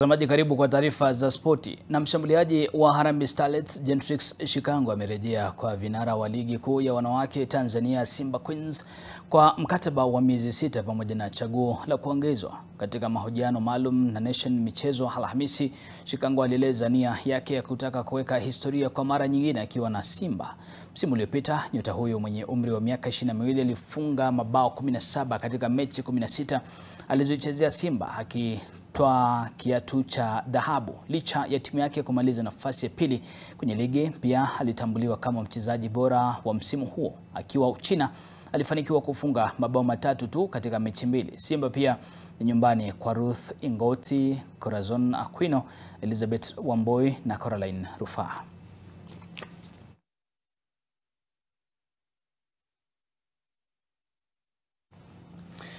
Mtazamaji karibu kwa taarifa za spoti. Na mshambuliaji wa Harambee Starlets Gentrix Shikango amerejea kwa vinara wa ligi kuu ya wanawake Tanzania Simba Queens kwa mkataba wa miezi sita pamoja na chaguo la kuongezwa. Katika mahojiano maalum na Nation Michezo Alhamisi, Shikango alieleza nia yake ya kutaka kuweka historia kwa mara nyingine akiwa na Simba. Msimu uliopita nyota huyo mwenye umri wa miaka 22 alifunga mabao 17 katika mechi 16 alizoichezea Simba aki kutwaa kiatu cha dhahabu. Licha ya timu yake kumaliza nafasi ya pili kwenye ligi, pia alitambuliwa kama mchezaji bora wa msimu huo. Akiwa Uchina, alifanikiwa kufunga mabao matatu tu katika mechi mbili. Simba pia ni nyumbani kwa Ruth Ingoti, Corazon Aquino, Elizabeth Wamboi na Caroline Rufaa.